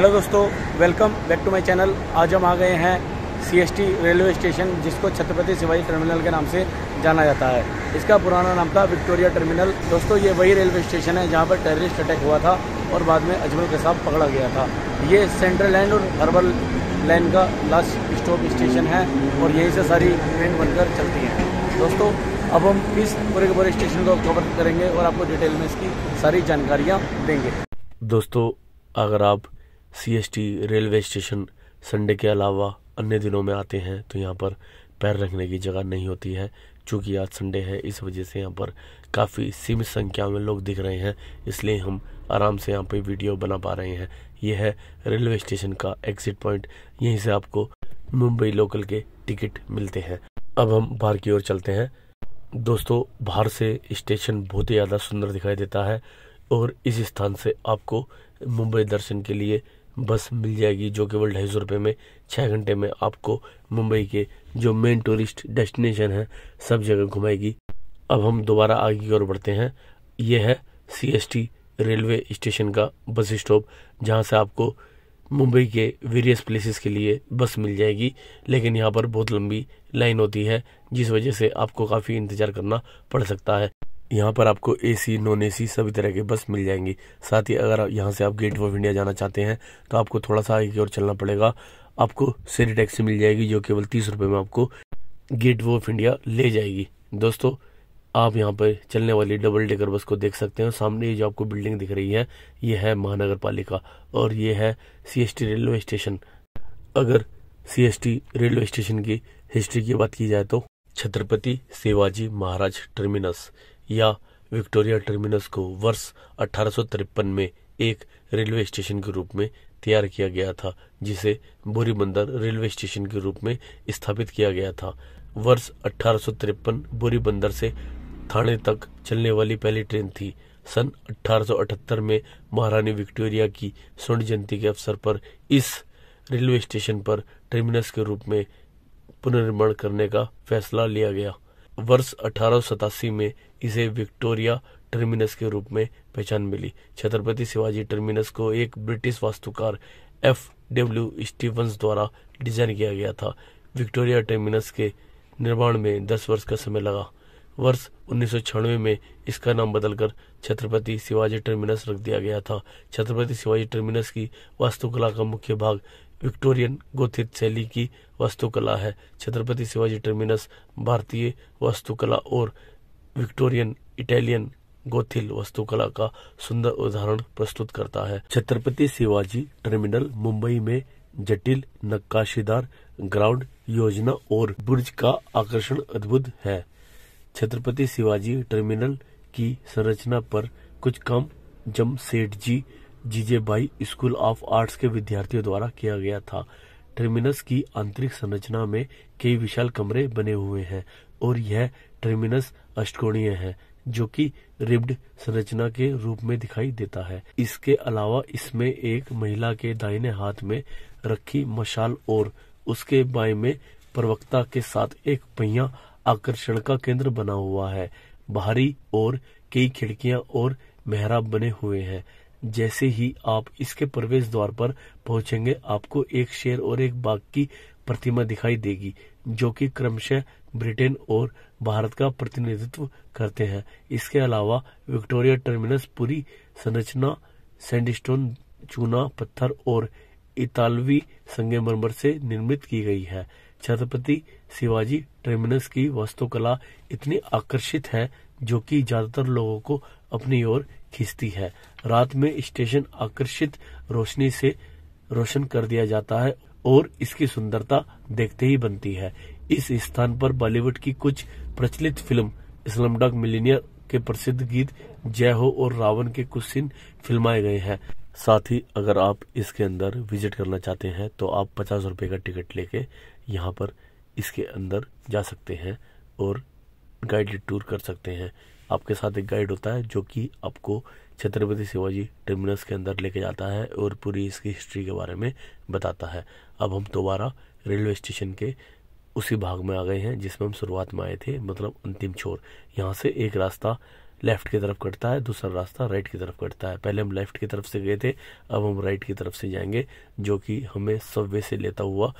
hello दोस्तों welcome back to my channel आज हम आ गए हैं सीएसटी रेलवे स्टेशन जिसको छत्रपति शिवाजी टर्मिनल के नाम से जाना जाता है इसका पुराना नाम था विक्टोरिया टर्मिनल दोस्तों ये वही रेलवे स्टेशन है जहाँ पर टेररिस्ट अटैक हुआ था और बाद में अजमल के साथ पकड़ा गया था ये सेंट्रल लैंड और हर्बल लैंड का लास्ट स्टॉप स्टेशन है और यहीं से सारी ट्रेन बनकर चलती हैं दोस्तों अब हम इस पूरे के पूरे स्टेशन को कवर करेंगे और आपको डिटेल में इसकी सारी जानकारियाँ देंगे दोस्तों अगर आप सीएसटी रेलवे स्टेशन संडे के अलावा अन्य दिनों में आते हैं तो यहाँ पर पैर रखने की जगह नहीं होती है चूँकि आज संडे है इस वजह से यहाँ पर काफ़ी सीमित संख्या में लोग दिख रहे हैं इसलिए हम आराम से यहाँ पे वीडियो बना पा रहे हैं यह है रेलवे स्टेशन का एग्जिट पॉइंट यहीं से आपको मुंबई लोकल के टिकट मिलते हैं अब हम बाहर की ओर चलते हैं दोस्तों बाहर से स्टेशन बहुत ही ज़्यादा सुंदर दिखाई देता है और इस स्थान से आपको मुंबई दर्शन के लिए बस मिल जाएगी जो केवल ढाई सौ रुपये में छः घंटे में आपको मुंबई के जो मेन टूरिस्ट डेस्टिनेशन है सब जगह घुमाएगी अब हम दोबारा आगे की ओर बढ़ते हैं ये है सीएसटी रेलवे स्टेशन का बस स्टॉप जहाँ से आपको मुंबई के वेरियस प्लेसेस के लिए बस मिल जाएगी लेकिन यहाँ पर बहुत लंबी लाइन होती है जिस वजह से आपको काफ़ी इंतज़ार करना पड़ सकता है यहाँ पर आपको एसी नॉन एसी सभी तरह के बस मिल जाएंगी साथ ही अगर यहाँ से आप गेट वे ऑफ इंडिया जाना चाहते हैं तो आपको थोड़ा सा आगे की ओर चलना पड़ेगा आपको सीरी टैक्सी मिल जाएगी जो केवल तीस रुपये में आपको गेट वे ऑफ इंडिया ले जाएगी दोस्तों आप यहाँ पर चलने वाली डबल डेकर बस को देख सकते हैं सामने ये जो आपको बिल्डिंग दिख रही है ये है महानगर पालिका और ये है सी रेलवे स्टेशन अगर सी रेलवे स्टेशन की हिस्ट्री की बात की जाए तो छत्रपति शिवाजी महाराज टर्मिनस या विक्टोरिया टर्मिनस को वर्ष अठारह में एक रेलवे स्टेशन के रूप में तैयार किया गया था जिसे बोरी बंदर रेलवे स्टेशन के रूप में स्थापित किया गया था वर्ष अठारह बोरी बंदर से थाने तक चलने वाली पहली ट्रेन थी सन 1878 में महारानी विक्टोरिया की स्वर्ण जयंती के अवसर पर इस रेलवे स्टेशन पर टर्मिनस के रूप में पुनर्निर्माण करने का फैसला लिया गया वर्ष अठारह में इसे विक्टोरिया टर्मिनस के रूप में पहचान मिली छत्रपति शिवाजी टर्मिनस को एक ब्रिटिश वास्तुकार एफ डब्ल्यू स्टीवंस द्वारा डिजाइन किया गया था विक्टोरिया टर्मिनस के निर्माण में दस वर्ष का समय लगा वर्ष उन्नीस में इसका नाम बदलकर छत्रपति शिवाजी टर्मिनस रख दिया गया था छत्रपति शिवाजी टर्मिनस की वास्तुकला का मुख्य भाग विक्टोरियन गोथित शैली की वास्तुकला है छत्रपति शिवाजी टर्मिनस भारतीय वास्तुकला और विक्टोरियन इटालियन गोथिल वास्तुकला का सुंदर उदाहरण प्रस्तुत करता है छत्रपति शिवाजी टर्मिनल मुंबई में जटिल नक्काशीदार ग्राउंड योजना और बुर्ज का आकर्षण अद्भुत है छत्रपति शिवाजी टर्मिनल की संरचना पर कुछ काम सेठ जी जीजे बाई स्कूल ऑफ आर्ट्स के विद्यार्थियों द्वारा किया गया था टर्मिनस की आंतरिक संरचना में कई विशाल कमरे बने हुए हैं और यह टर्मिनस अष्टकोणीय है जो कि रिब्ड संरचना के रूप में दिखाई देता है इसके अलावा इसमें एक महिला के दाहिने हाथ में रखी मशाल और उसके बाएं में प्रवक्ता के साथ एक पहिया आकर्षण का केंद्र बना हुआ है बाहरी और कई खिड़कियां और मेहराब बने हुए हैं जैसे ही आप इसके प्रवेश द्वार पर पहुंचेंगे आपको एक शेर और एक बाघ की प्रतिमा दिखाई देगी जो कि क्रमशः ब्रिटेन और भारत का प्रतिनिधित्व करते हैं इसके अलावा विक्टोरिया टर्मिनस पूरी संरचना सैंडस्टोन चूना पत्थर और इतालवी संगमरमर से निर्मित की गई है छत्रपति शिवाजी टर्मिनस की वास्तुकला इतनी आकर्षित है जो कि ज्यादातर लोगों को अपनी ओर खींचती है रात में स्टेशन आकर्षित रोशनी से रोशन कर दिया जाता है और इसकी सुंदरता देखते ही बनती है इस स्थान पर बॉलीवुड की कुछ प्रचलित फिल्म स्लमडॉग मिलीनियर के प्रसिद्ध गीत जय हो और रावण के कुछ सीन फिल्माए गए हैं साथ ही अगर आप इसके अंदर विजिट करना चाहते हैं तो आप पचास रूपए का टिकट लेके यहाँ पर इसके अंदर जा सकते हैं और गाइडेड टूर कर सकते हैं आपके साथ एक गाइड होता है जो कि आपको छत्रपति शिवाजी टर्मिनस के अंदर लेके जाता है और पूरी इसकी हिस्ट्री के बारे में बताता है अब हम दोबारा रेलवे स्टेशन के उसी भाग में आ गए हैं जिसमें हम शुरुआत में आए थे मतलब अंतिम छोर यहाँ से एक रास्ता लेफ्ट की तरफ कटता है दूसरा रास्ता राइट की तरफ कटता है पहले हम लेफ्ट की तरफ से गए थे अब हम राइट की तरफ से जाएंगे जो कि हमें सबवे से लेता हुआ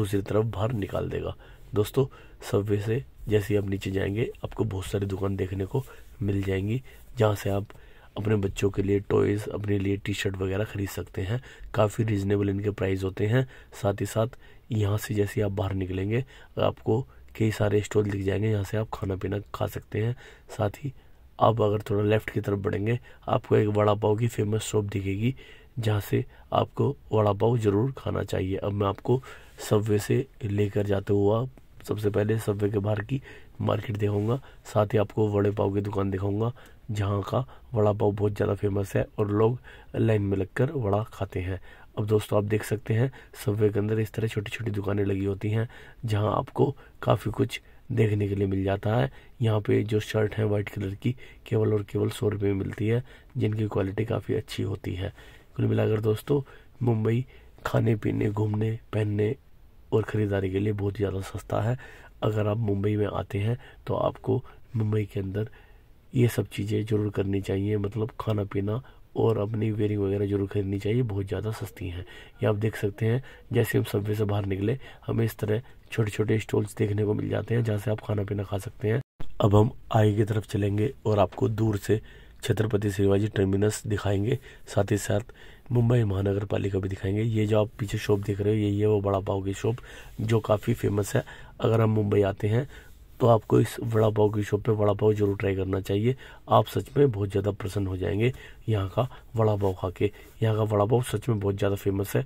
दूसरी तरफ बाहर निकाल देगा दोस्तों सबवे से जैसे आप नीचे जाएंगे आपको बहुत सारी दुकान देखने को मिल जाएंगी जहाँ से आप अपने बच्चों के लिए टॉयज़ अपने लिए टी शर्ट वगैरह ख़रीद सकते हैं काफ़ी रिजनेबल इनके प्राइस होते हैं साथ ही साथ यहाँ से जैसे आप बाहर निकलेंगे आपको कई सारे स्टॉल दिख जाएंगे यहाँ से आप खाना पीना खा सकते हैं साथ ही आप अगर थोड़ा लेफ़्ट की तरफ बढ़ेंगे आपको एक वड़ा पाव की फेमस शॉप दिखेगी जहाँ से आपको वड़ा पाव ज़रूर खाना चाहिए अब मैं आपको सबवे से लेकर जाते हुआ सबसे पहले सब्वे के बाहर की मार्केट दिखाऊंगा साथ ही आपको वड़े पाव की दुकान दिखाऊंगा जहाँ का वड़ा पाव बहुत ज़्यादा फेमस है और लोग लाइन में लगकर वड़ा खाते हैं अब दोस्तों आप देख सकते हैं सब्वे के अंदर इस तरह छोटी छोटी दुकानें लगी होती हैं जहाँ आपको काफ़ी कुछ देखने के लिए मिल जाता है यहाँ पे जो शर्ट है वाइट कलर की केवल और केवल सौ रुपये में मिलती है जिनकी क्वालिटी काफ़ी अच्छी होती है कुल मिलाकर दोस्तों मुंबई खाने पीने घूमने पहनने और ख़रीदारी के लिए बहुत ज़्यादा सस्ता है अगर आप मुंबई में आते हैं तो आपको मुंबई के अंदर ये सब चीज़ें ज़रूर करनी चाहिए मतलब खाना पीना और अपनी वेयरिंग वगैरह जरूर खरीदनी चाहिए बहुत ज़्यादा सस्ती हैं ये आप देख सकते हैं जैसे हम सब्वे से बाहर निकले हमें इस तरह छोटे छोटे स्टॉल्स देखने को मिल जाते हैं जहाँ से आप खाना पीना खा सकते हैं अब हम आगे की तरफ चलेंगे और आपको दूर से छत्रपति शिवाजी टर्मिनस दिखाएंगे साथ ही साथ मुंबई महानगर पालिका भी दिखाएंगे ये जो आप पीछे शॉप देख रहे हो यही है वो बड़ा पाव की शॉप जो काफ़ी फेमस है अगर हम मुंबई आते हैं तो आपको इस वड़ा पाव की शॉप पे वड़ा पाव जरूर ट्राई करना चाहिए आप सच में बहुत ज़्यादा प्रसन्न हो जाएंगे यहाँ का वड़ा पाव खा के यहाँ का वड़ा पाव सच में बहुत ज़्यादा फेमस है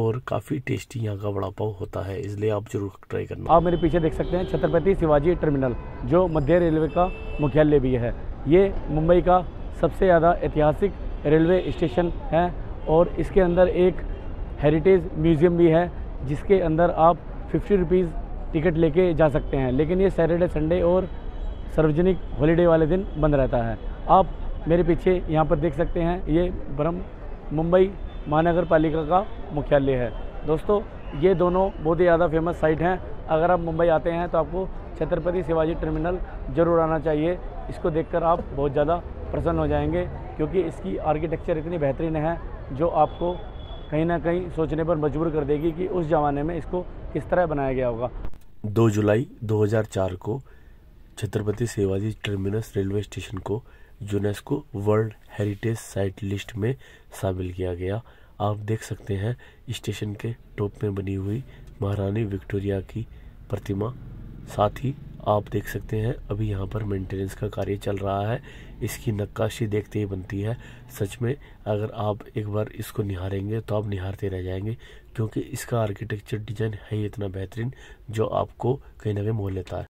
और काफ़ी टेस्टी यहाँ का वड़ा पाव होता है इसलिए आप जरूर ट्राई करना आप मेरे पीछे देख सकते हैं छत्रपति शिवाजी टर्मिनल जो मध्य रेलवे का मुख्यालय भी है ये मुंबई का सबसे ज़्यादा ऐतिहासिक रेलवे स्टेशन है और इसके अंदर एक हेरिटेज म्यूज़ियम भी है जिसके अंदर आप फिफ्टी रुपीज़ टिकट लेके जा सकते हैं लेकिन ये सैटरडे संडे और सार्वजनिक हॉलीडे वाले दिन बंद रहता है आप मेरे पीछे यहाँ पर देख सकते हैं ये ब्रह्म मुंबई महानगर पालिका का मुख्यालय है दोस्तों ये दोनों बहुत ही ज़्यादा फेमस साइट हैं अगर आप मुंबई आते हैं तो आपको छत्रपति शिवाजी टर्मिनल ज़रूर आना चाहिए इसको देखकर आप बहुत ज़्यादा प्रसन्न हो जाएंगे क्योंकि इसकी आर्किटेक्चर इतनी बेहतरीन है जो आपको कहीं ना कहीं सोचने पर मजबूर कर देगी कि उस ज़माने में इसको किस तरह बनाया गया होगा दो जुलाई 2004 को Chhatrapati Shivaji terminus railway station को UNESCO world heritage site list में शामिल किया गया आप देख सकते हैं स्टेशन के टॉप में बनी हुई महारानी विक्टोरिया की प्रतिमा साथ ही आप देख सकते हैं अभी यहाँ पर मेंटेनेंस का कार्य चल रहा है इसकी नक्काशी देखते ही बनती है सच में अगर आप एक बार इसको निहारेंगे तो आप निहारते रह जाएंगे क्योंकि इसका आर्किटेक्चर डिज़ाइन है ही इतना बेहतरीन जो आपको कहीं ना कहीं मोह लेता है